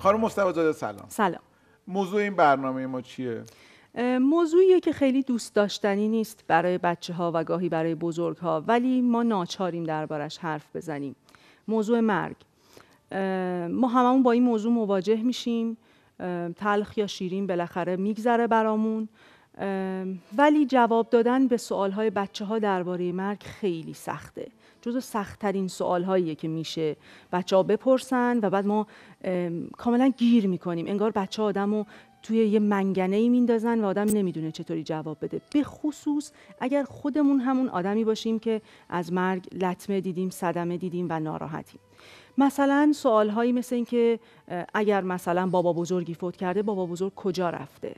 خانم مصطفی زاده سلام سلام موضوع این برنامه ما چیه موضوعیه که خیلی دوست داشتنی نیست برای بچه ها و گاهی برای بزرگ ها ولی ما ناچاریم دربارش حرف بزنیم موضوع مرگ ما هممون با این موضوع مواجه میشیم تلخ یا شیرین بالاخره میگذره برامون ولی جواب دادن به های بچه ها درباره مرگ خیلی سخته جزو سختترین سوال هایی که میشه بچه ها بپرسن و بعد ما کاملا گیر میکنیم انگار بچه آدم رو توی یه منگنه ای میندازن و آدم نمیدونه چطوری جواب بده به خصوص اگر خودمون همون آدمی باشیم که از مرگ لطمه دیدیم صدمه دیدیم و ناراحتیم مثلا سوال هایی مثل که اگر مثلا بابا بزرگی فوت کرده بابا بزرگ کجا رفته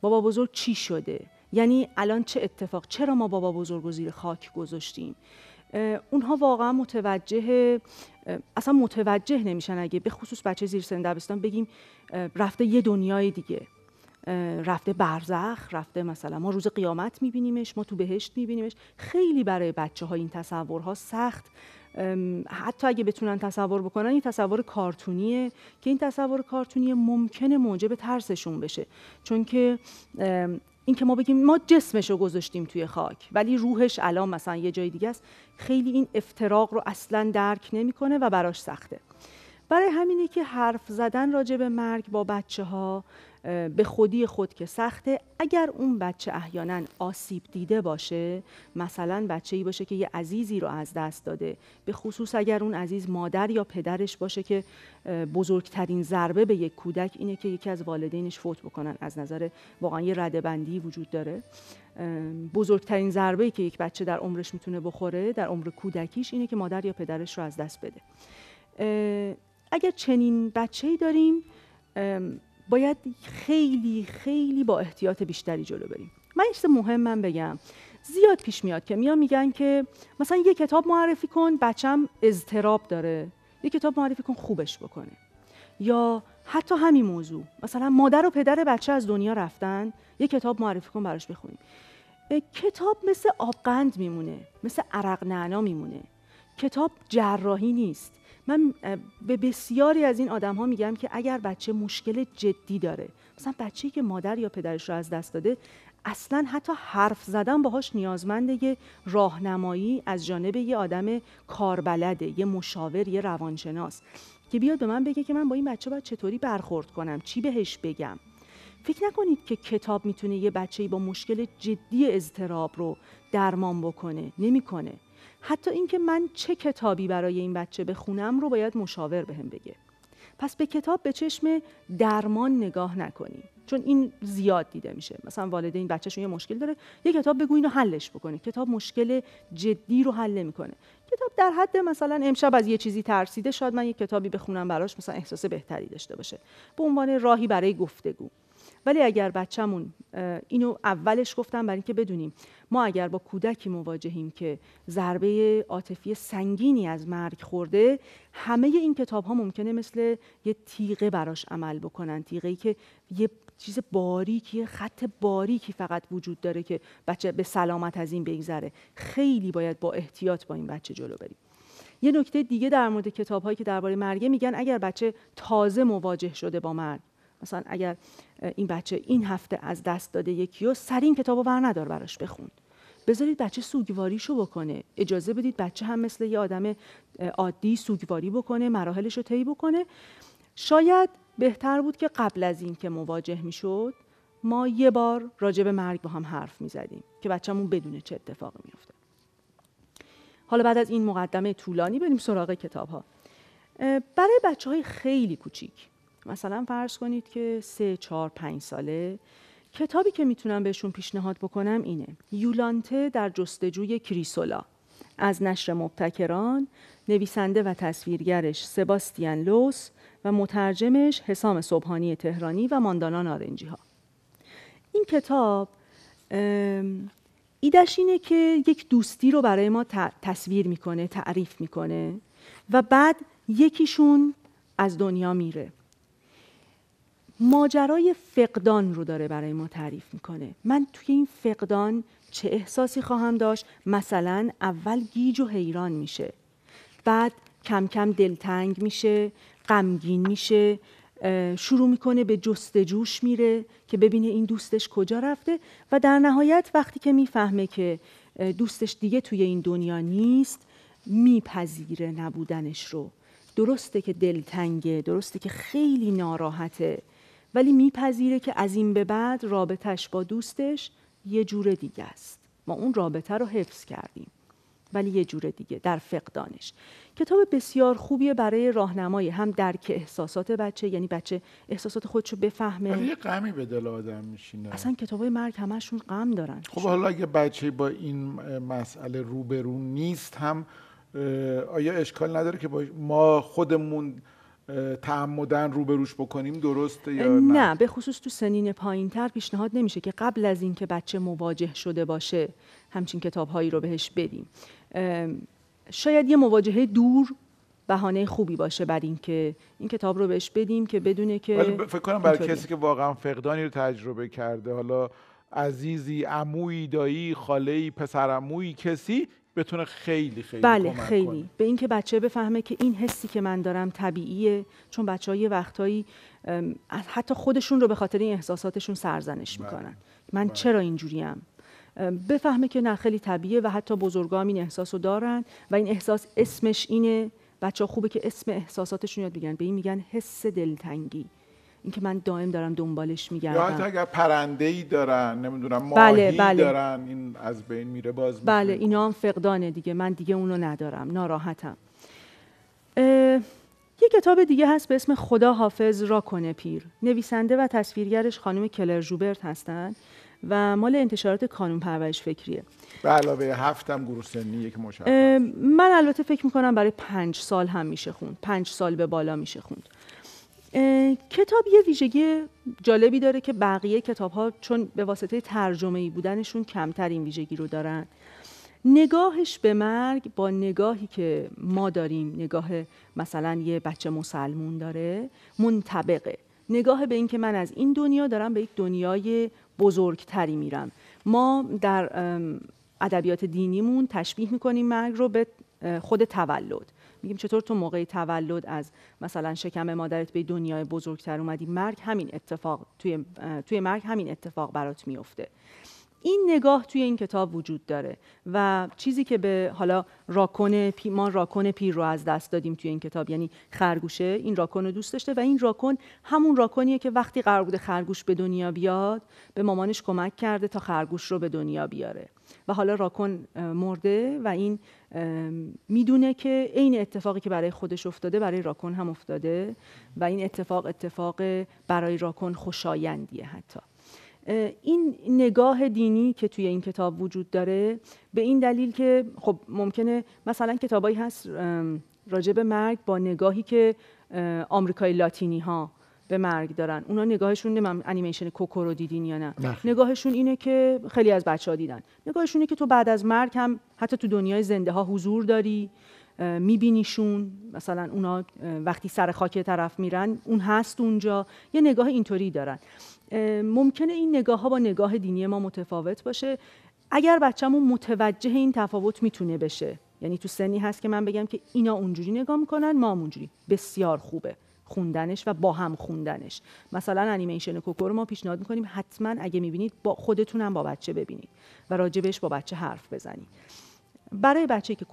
بابا بزرگ چی شده یعنی الان چه اتفاق چرا ما بابا بزرگ زیر خاک گذاشتیم اونها واقعا متوجه اصلا متوجه نمیشن اگه به خصوص بچه زیر سن دبستان بگیم رفته یه دنیای دیگه رفته برزخ رفته مثلا ما روز قیامت میبینیمش ما تو بهشت میبینیمش خیلی برای بچه ها این تصورها سخت حتی اگه بتونن تصور بکنن این تصور کارتونیه که این تصور کارتونیه ممکنه موجب ترسشون بشه چون که اینکه ما بگیم ما جسمش رو گذاشتیم توی خاک ولی روحش الان مثلا یه جای دیگه است خیلی این افتراق رو اصلا درک نمیکنه و براش سخته برای همینه که حرف زدن راجع به مرگ با بچه ها به خودی خود که سخته اگر اون بچه احیانا آسیب دیده باشه مثلا بچه ای باشه که یه عزیزی رو از دست داده به خصوص اگر اون عزیز مادر یا پدرش باشه که بزرگترین ضربه به یک کودک اینه که یکی از والدینش فوت بکنن از نظر واقعا یه ردبندی وجود داره بزرگترین ضربه که یک بچه در عمرش میتونه بخوره در عمر کودکیش اینه که مادر یا پدرش رو از دست بده اگر چنین بچه داریم باید خیلی خیلی با احتیاط بیشتری جلو بریم من یه چیز مهم من بگم زیاد پیش میاد که میان میگن که مثلا یه کتاب معرفی کن بچم اضطراب داره یه کتاب معرفی کن خوبش بکنه یا حتی همین موضوع مثلا مادر و پدر بچه از دنیا رفتن یه کتاب معرفی کن براش بخونیم کتاب مثل آبقند میمونه مثل عرق نعنا میمونه کتاب جراحی نیست من به بسیاری از این آدم ها میگم که اگر بچه مشکل جدی داره مثلا بچه که مادر یا پدرش رو از دست داده اصلا حتی حرف زدن باهاش نیازمند یه راهنمایی از جانب یه آدم کاربلده یه مشاور یه روانشناس که بیاد به من بگه که من با این بچه باید چطوری برخورد کنم چی بهش بگم فکر نکنید که کتاب میتونه یه بچه با مشکل جدی اضطراب رو درمان بکنه نمیکنه حتی اینکه من چه کتابی برای این بچه بخونم رو باید مشاور بهم به بگه پس به کتاب به چشم درمان نگاه نکنیم چون این زیاد دیده میشه مثلا والدین بچهشون یه مشکل داره یه کتاب بگو اینو حلش بکنه کتاب مشکل جدی رو حل میکنه. کتاب در حد مثلا امشب از یه چیزی ترسیده شاید من یه کتابی بخونم براش مثلا احساس بهتری داشته باشه به عنوان راهی برای گفتگو ولی اگر بچهمون اینو اولش گفتم برای اینکه بدونیم ما اگر با کودکی مواجهیم که ضربه عاطفی سنگینی از مرگ خورده همه این کتاب ها ممکنه مثل یه تیغه براش عمل بکنن تیغه ای که یه چیز باریکی خط باریکی فقط وجود داره که بچه به سلامت از این بگذره خیلی باید با احتیاط با این بچه جلو بریم یه نکته دیگه در مورد کتاب هایی که درباره مرگه میگن اگر بچه تازه مواجه شده با مرگ مثلا اگر این بچه این هفته از دست داده یکی یکیو سر این کتابو بر ندار براش بخون بذارید بچه سوگواریشو بکنه اجازه بدید بچه هم مثل یه آدم عادی سوگواری بکنه مراحلش رو طی بکنه شاید بهتر بود که قبل از این که مواجه میشد ما یه بار راجع به مرگ با هم حرف میزدیم که بچهمون بدونه چه اتفاقی میفته حالا بعد از این مقدمه طولانی بریم سراغ کتاب ها برای بچه های خیلی کوچیک مثلا فرض کنید که سه، چهار، پنج ساله کتابی که میتونم بهشون پیشنهاد بکنم اینه یولانته در جستجوی کریسولا از نشر مبتکران نویسنده و تصویرگرش سباستیان لوس و مترجمش حسام صبحانی تهرانی و ماندانا نارنجی ها این کتاب ایدش اینه که یک دوستی رو برای ما تصویر میکنه تعریف میکنه و بعد یکیشون از دنیا میره ماجرای فقدان رو داره برای ما تعریف میکنه من توی این فقدان چه احساسی خواهم داشت مثلا اول گیج و حیران میشه بعد کم کم دلتنگ میشه غمگین میشه شروع میکنه به جستجوش میره که ببینه این دوستش کجا رفته و در نهایت وقتی که میفهمه که دوستش دیگه توی این دنیا نیست میپذیره نبودنش رو درسته که دلتنگه درسته که خیلی ناراحته ولی میپذیره که از این به بعد رابطش با دوستش یه جور دیگه است ما اون رابطه رو حفظ کردیم ولی یه جور دیگه در فقدانش کتاب بسیار خوبیه برای راهنمایی هم درک احساسات بچه یعنی بچه احساسات خودشو بفهمه ولی یه غمی به دل آدم میشینه اصلا کتابای مرگ همشون غم دارن خب حالا اگه بچه با این مسئله روبرو نیست هم آیا اشکال نداره که ما خودمون تعمدن روبروش بکنیم درسته یا نه؟ نه به خصوص تو سنین پایین تر پیشنهاد نمیشه که قبل از اینکه بچه مواجه شده باشه همچین کتاب هایی رو بهش بدیم شاید یه مواجهه دور بهانه خوبی باشه بر اینکه این کتاب رو بهش بدیم که بدونه که فکر کنم برای کسی که واقعا فقدانی رو تجربه کرده حالا عزیزی عمویی دایی خاله‌ای پسرعمویی کسی بتونه خیلی خیلی بله خیلی به اینکه بچه بفهمه که این حسی که من دارم طبیعیه چون بچه یه وقتایی حتی خودشون رو به خاطر این احساساتشون سرزنش بله. میکنن من بله. چرا اینجوریم بفهمه که نه خیلی طبیعیه و حتی بزرگام این احساس رو دارن و این احساس اسمش اینه بچه خوبه که اسم احساساتشون یاد بگیرن به این میگن حس دلتنگی اینکه من دائم دارم دنبالش میگردم یا حتی اگر پرنده دارن نمیدونم بله، ماهی بله. دارن این از بین میره باز بله اینا هم فقدانه دیگه من دیگه اونو ندارم ناراحتم یه کتاب دیگه هست به اسم خدا حافظ را کنه پیر نویسنده و تصویرگرش خانم کلر جوبرت هستن و مال انتشارات کانون پرورش فکریه به علاوه هفتم گروه سنی یک مشخص من البته فکر میکنم برای پنج سال هم میشه خوند پنج سال به بالا میشه خوند کتاب یه ویژگی جالبی داره که بقیه کتاب ها چون به واسطه ترجمه ای بودنشون کمتر این ویژگی رو دارن نگاهش به مرگ با نگاهی که ما داریم نگاه مثلا یه بچه مسلمون داره منطبقه نگاه به اینکه من از این دنیا دارم به یک دنیای بزرگتری میرم ما در ادبیات دینیمون تشبیه میکنیم مرگ رو به خود تولد میگیم چطور تو موقع تولد از مثلا شکم مادرت به دنیای بزرگتر اومدی مرگ همین اتفاق توی, توی مرگ همین اتفاق برات میفته این نگاه توی این کتاب وجود داره و چیزی که به حالا راکن پی ما راکن پیر رو از دست دادیم توی این کتاب یعنی خرگوشه این راکن رو دوست داشته و این راکن همون راکنیه که وقتی قرار بوده خرگوش به دنیا بیاد به مامانش کمک کرده تا خرگوش رو به دنیا بیاره و حالا راکن مرده و این میدونه که عین اتفاقی که برای خودش افتاده برای راکن هم افتاده و این اتفاق اتفاق برای راکن خوشایندیه حتی این نگاه دینی که توی این کتاب وجود داره به این دلیل که خب ممکنه مثلا کتابایی هست راجب مرگ با نگاهی که آمریکای لاتینی ها به مرگ دارن اونا نگاهشون نمیم انیمیشن کوکو رو دیدین یا نه بله. نگاهشون اینه که خیلی از بچه ها دیدن نگاهشون اینه که تو بعد از مرگ هم حتی تو دنیای زنده ها حضور داری میبینیشون مثلا اونا وقتی سر خاک طرف میرن اون هست اونجا یه نگاه اینطوری دارن ممکنه این نگاه ها با نگاه دینی ما متفاوت باشه اگر بچه‌مون متوجه این تفاوت میتونه بشه یعنی تو سنی هست که من بگم که اینا اونجوری نگاه میکنن ما اونجوری بسیار خوبه خوندنش و با هم خوندنش مثلا انیمیشن کوکو رو ما پیشنهاد میکنیم حتما اگه میبینید با خودتونم با بچه ببینید و راجبش با بچه حرف بزنید برای بچه که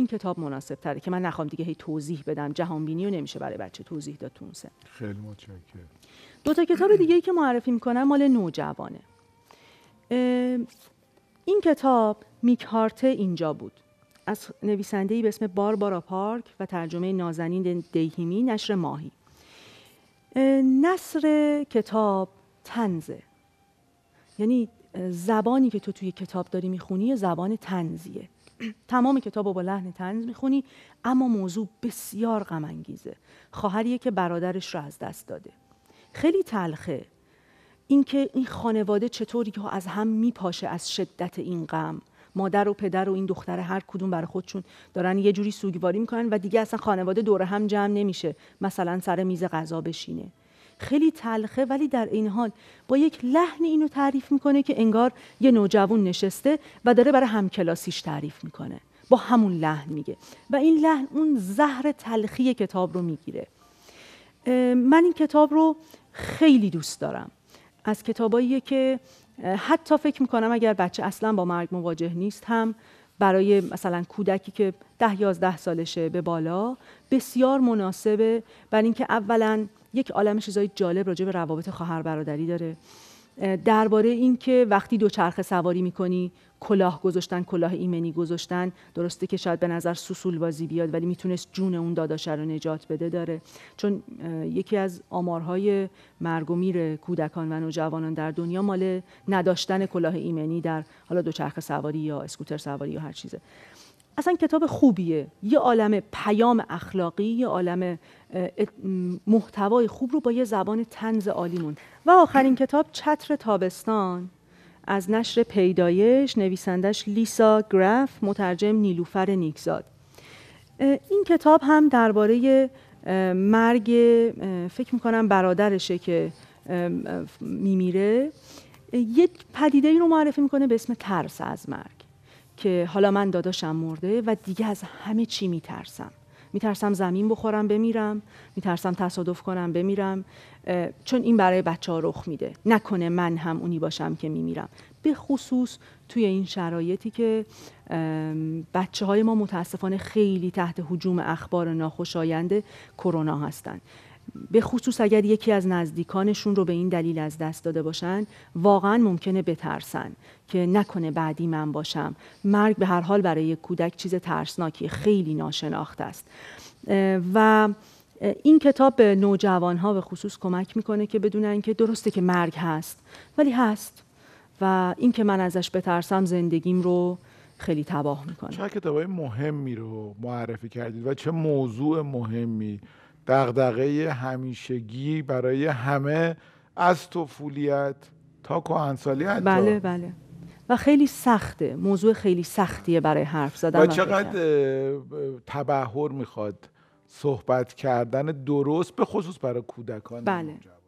این کتاب مناسب تره که من نخوام دیگه هی توضیح بدم جهان بینی نمیشه برای بچه توضیح داد تو خیلی متشکرم دو تا کتاب دیگه ای که معرفی میکنم مال نوجوانه این کتاب میکارت اینجا بود از ای به اسم باربارا پارک و ترجمه نازنین دیهیمی نشر ماهی نصر کتاب تنزه یعنی زبانی که تو توی کتاب داری میخونی زبان تنزیه تمام کتاب با لحن تنز میخونی اما موضوع بسیار غم انگیزه خواهریه که برادرش رو از دست داده خیلی تلخه اینکه این خانواده چطوری که از هم میپاشه از شدت این غم مادر و پدر و این دختر هر کدوم برای خودشون دارن یه جوری سوگواری میکنن و دیگه اصلا خانواده دور هم جمع نمیشه مثلا سر میز غذا بشینه خیلی تلخه ولی در این حال با یک لحن اینو تعریف میکنه که انگار یه نوجوان نشسته و داره برای همکلاسیش تعریف میکنه با همون لحن میگه و این لحن اون زهر تلخی کتاب رو میگیره من این کتاب رو خیلی دوست دارم از کتابایی که حتی فکر میکنم اگر بچه اصلا با مرگ مواجه نیست هم برای مثلا کودکی که ده یازده سالشه به بالا بسیار مناسبه بر اینکه اولا یک عالم چیزای جالب راجع به روابط خواهر برادری داره درباره این که وقتی دوچرخه سواری میکنی کلاه گذاشتن کلاه ایمنی گذاشتن درسته که شاید به نظر سوسول بازی بیاد ولی میتونست جون اون داداش رو نجات بده داره چون یکی از آمارهای مرگ و میر کودکان و نوجوانان در دنیا مال نداشتن کلاه ایمنی در حالا دوچرخه سواری یا اسکوتر سواری یا هر چیزه اصلا کتاب خوبیه یه عالم پیام اخلاقی یه عالم محتوای خوب رو با یه زبان تنز عالیمون و آخرین کتاب چتر تابستان از نشر پیدایش نویسندش لیسا گراف مترجم نیلوفر نیکزاد این کتاب هم درباره مرگ فکر میکنم برادرشه که میمیره یک پدیده ای رو معرفی میکنه به اسم ترس از مرگ که حالا من داداشم مرده و دیگه از همه چی میترسم میترسم زمین بخورم بمیرم میترسم تصادف کنم بمیرم چون این برای بچه ها رخ میده نکنه من هم اونی باشم که میمیرم به خصوص توی این شرایطی که بچه های ما متاسفانه خیلی تحت حجوم اخبار ناخوشایند کرونا هستند به خصوص اگر یکی از نزدیکانشون رو به این دلیل از دست داده باشن واقعا ممکنه بترسن که نکنه بعدی من باشم مرگ به هر حال برای کودک چیز ترسناکی خیلی ناشناخته است و این کتاب به نوجوانها به خصوص کمک میکنه که بدونن که درسته که مرگ هست ولی هست و این که من ازش بترسم زندگیم رو خیلی تباه میکنه چه کتاب مهمی رو معرفی کردید و چه موضوع مهمی دغدغه همیشگی برای همه از طفولیت تا کهنسالی حتی بله بله و خیلی سخته موضوع خیلی سختیه برای حرف زدن و چقدر تبهر میخواد صحبت کردن درست به خصوص برای کودکان بله.